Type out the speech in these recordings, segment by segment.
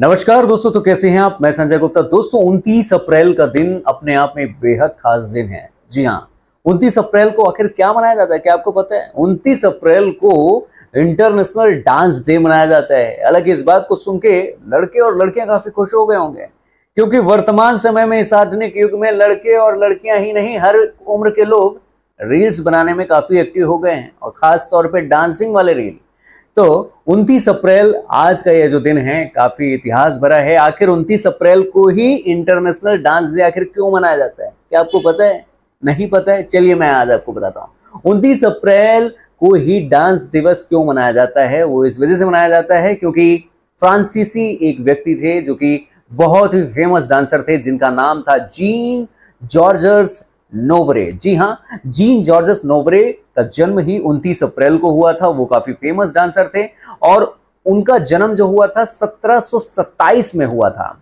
नमस्कार दोस्तों तो कैसे हैं आप मैं संजय गुप्ता दोस्तों 29 अप्रैल का दिन अपने आप में बेहद खास दिन है जी हाँ 29 अप्रैल को आखिर क्या मनाया जाता है क्या आपको पता है 29 अप्रैल को इंटरनेशनल डांस डे मनाया जाता है हालांकि इस बात को सुन के लड़के और लड़कियां काफी खुश हो गए होंगे क्योंकि वर्तमान समय में इस आधुनिक युग में लड़के और लड़कियां ही नहीं हर उम्र के लोग रील्स बनाने में काफी एक्टिव हो गए हैं और खास तौर पर डांसिंग वाले रील तो 29 अप्रैल आज का यह जो दिन है काफी इतिहास भरा है आखिर 29 अप्रैल को ही इंटरनेशनल डांस डे आखिर क्यों मनाया जाता है क्या आपको पता है नहीं पता है चलिए मैं आज आपको बताता हूँ उनतीस अप्रैल को ही डांस दिवस क्यों मनाया जाता है वो इस वजह से मनाया जाता है क्योंकि फ्रांसीसी एक व्यक्ति थे जो कि बहुत ही फेमस डांसर थे जिनका नाम था जीन जॉर्जर्स नोवरे जी हाँ जीन जॉर्जस नोवरे का जन्म ही 29 अप्रैल को हुआ था वो काफी फेमस डांसर थे और उनका जन्म जो हुआ था 1727 में हुआ था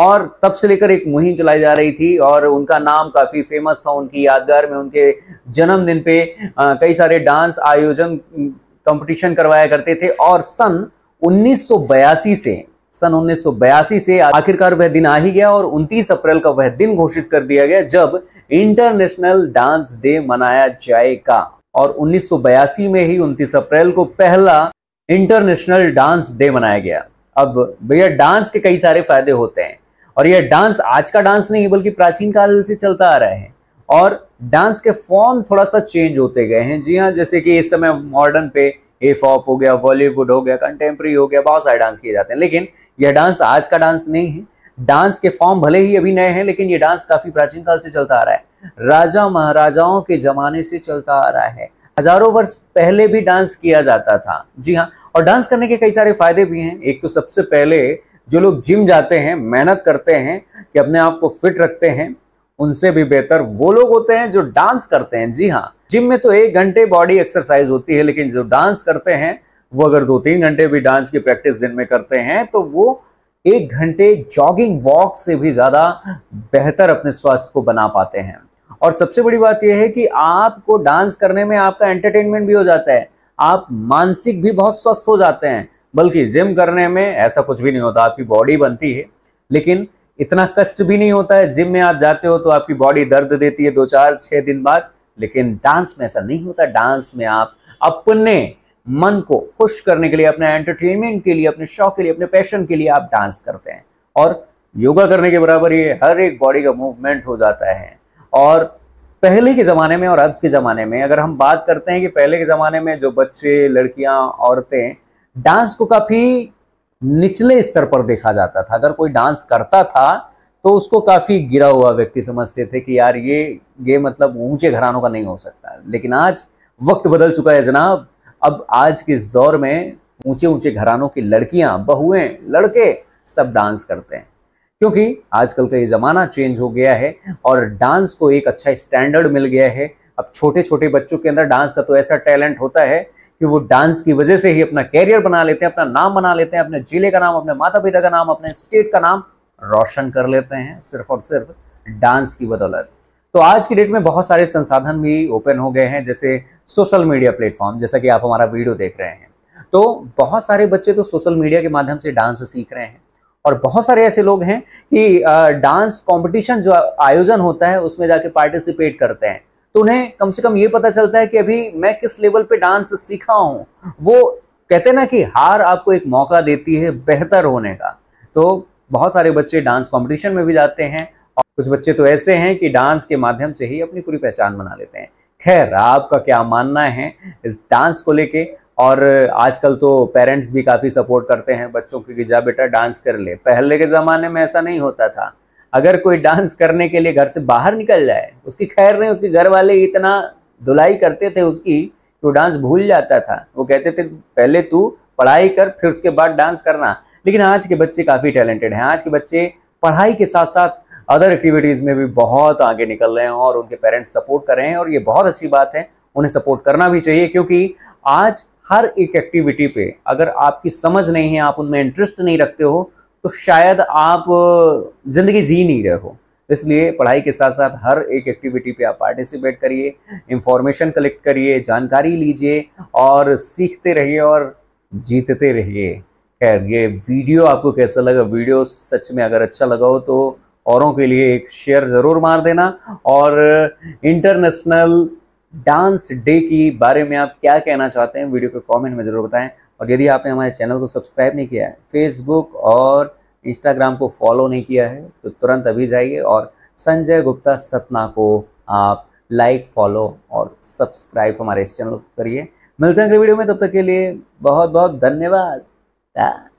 और तब से लेकर एक मुहिम चलाई जा रही थी और उनका नाम काफ़ी फेमस था उनकी यादगार में उनके जन्मदिन पे कई सारे डांस आयोजन कंपटीशन करवाया करते थे और सन 1982 से सन 1982 से आखिरकार वह दिन आ ही गया और 29 अप्रैल का वह दिन घोषित कर दिया गया जब इंटरनेशनल डांस डे मनाया जाएगा और 1982 में ही 29 अप्रैल को पहला इंटरनेशनल डांस डे मनाया गया अब भैया डांस के कई सारे फायदे होते हैं और यह डांस आज का डांस नहीं बल्कि प्राचीन काल से चलता आ रहा है और डांस के फॉर्म थोड़ा सा चेंज होते गए हैं जी हाँ जैसे कि इस समय मॉडर्न पे एफ हॉप हो गया बॉलीवुड हो गया कंटेम्प्रेरी हो गया बहुत सारे डांस किए जाते हैं लेकिन यह डांस आज का डांस नहीं है डांस के फॉर्म भले ही अभी नए हैं लेकिन ये डांस काफी प्राचीन काल से चलता आ रहा है राजा महाराजाओं के जमाने से चलता आ रहा है हजारों वर्ष पहले भी डांस किया जाता था जी हाँ और डांस करने के कई सारे फायदे भी हैं एक तो सबसे पहले जो लोग जिम जाते हैं मेहनत करते हैं कि अपने आप को फिट रखते हैं उनसे भी बेहतर वो लोग होते हैं जो डांस करते हैं जी हाँ जिम में तो एक घंटे बॉडी एक्सरसाइज होती है लेकिन जो डांस करते हैं वो अगर दो तीन घंटे भी डांस की प्रैक्टिस दिन में करते हैं तो वो एक घंटे जॉगिंग वॉक से भी ज़्यादा बेहतर अपने स्वास्थ्य को बना पाते हैं और सबसे बड़ी बात यह है कि आपको डांस करने में आपका एंटरटेनमेंट भी हो जाता है आप मानसिक भी बहुत स्वस्थ हो जाते हैं बल्कि जिम करने में ऐसा कुछ भी नहीं होता आपकी बॉडी बनती है लेकिन इतना कष्ट भी नहीं होता है जिम में आप जाते हो तो आपकी बॉडी दर्द देती है दो चार छह दिन बाद लेकिन डांस में ऐसा नहीं होता डांस में आप अपने मन को खुश करने के लिए अपने एंटरटेनमेंट के लिए अपने शौक के लिए अपने पैशन के लिए आप डांस करते हैं और योगा करने के बराबर ये हर एक बॉडी का मूवमेंट हो जाता है और पहले के ज़माने में और अब के ज़माने में अगर हम बात करते हैं कि पहले के ज़माने में जो बच्चे लड़कियां औरतें डांस को काफ़ी निचले स्तर पर देखा जाता था अगर कोई डांस करता था तो उसको काफ़ी गिरा हुआ व्यक्ति समझते थे कि यार ये ये मतलब ऊंचे घरानों का नहीं हो सकता लेकिन आज वक्त बदल चुका है जनाब अब आज के इस दौर में ऊंचे ऊंचे घरानों की लड़कियां बहुएं लड़के सब डांस करते हैं क्योंकि आजकल का ये ज़माना चेंज हो गया है और डांस को एक अच्छा स्टैंडर्ड मिल गया है अब छोटे छोटे बच्चों के अंदर डांस का तो ऐसा टैलेंट होता है कि वो डांस की वजह से ही अपना कैरियर बना लेते हैं अपना नाम बना लेते हैं अपने जिले का नाम अपने माता पिता का नाम अपने स्टेट का नाम रोशन कर लेते हैं सिर्फ और सिर्फ डांस की बदौलत तो आज की डेट में बहुत सारे संसाधन भी ओपन हो गए हैं जैसे सोशल मीडिया प्लेटफॉर्म जैसा कि आप हमारा वीडियो देख रहे हैं तो बहुत सारे बच्चे तो सोशल मीडिया के माध्यम से डांस सीख रहे हैं और बहुत सारे ऐसे लोग हैं कि डांस कॉम्पिटिशन जो आयोजन होता है उसमें जाके पार्टिसिपेट करते हैं तो उन्हें कम से कम ये पता चलता है कि अभी मैं किस लेवल पे डांस सीखा हूँ वो कहते ना कि हार आपको एक मौका देती है बेहतर होने का तो बहुत सारे बच्चे डांस कंपटीशन में भी जाते हैं कुछ बच्चे तो ऐसे हैं कि डांस के माध्यम से ही अपनी पूरी पहचान बना लेते हैं खैर आपका क्या मानना है इस डांस को लेके और आजकल तो पेरेंट्स भी काफ़ी सपोर्ट करते हैं बच्चों को कि जा बेटा डांस कर ले पहले के ज़माने में ऐसा नहीं होता था अगर कोई डांस करने के लिए घर से बाहर निकल जाए उसकी खैर नहीं उसके घर वाले इतना धुलाई करते थे उसकी कि वो डांस भूल जाता था वो कहते थे पहले तू पढ़ाई कर फिर उसके बाद डांस करना लेकिन आज के बच्चे काफ़ी टैलेंटेड हैं आज के बच्चे पढ़ाई के साथ साथ अदर एक्टिविटीज़ में भी बहुत आगे निकल रहे हैं और उनके पेरेंट्स सपोर्ट कर रहे हैं और ये बहुत अच्छी बात है उन्हें सपोर्ट करना भी चाहिए क्योंकि आज हर एक एक्टिविटी पे अगर आपकी समझ नहीं है आप उनमें इंटरेस्ट नहीं रखते हो तो शायद आप ज़िंदगी जी नहीं रहे हो इसलिए पढ़ाई के साथ साथ हर एक एक्टिविटी पे आप पार्टिसिपेट करिए इंफॉर्मेशन कलेक्ट करिए जानकारी लीजिए और सीखते रहिए और जीतते रहिए खैर ये वीडियो आपको कैसा लगा वीडियो सच में अगर अच्छा लगा हो तो औरों के लिए एक शेयर ज़रूर मार देना और इंटरनेशनल डांस डे की बारे में आप क्या कहना चाहते हैं वीडियो को कमेंट में ज़रूर बताएं और यदि आपने हमारे चैनल को सब्सक्राइब नहीं किया है फेसबुक और इंस्टाग्राम को फॉलो नहीं किया है तो तुरंत अभी जाइए और संजय गुप्ता सतना को आप लाइक फॉलो और सब्सक्राइब हमारे इस चैनल को करिए मिलते हैं अगले वीडियो में तब तक के लिए बहुत बहुत धन्यवाद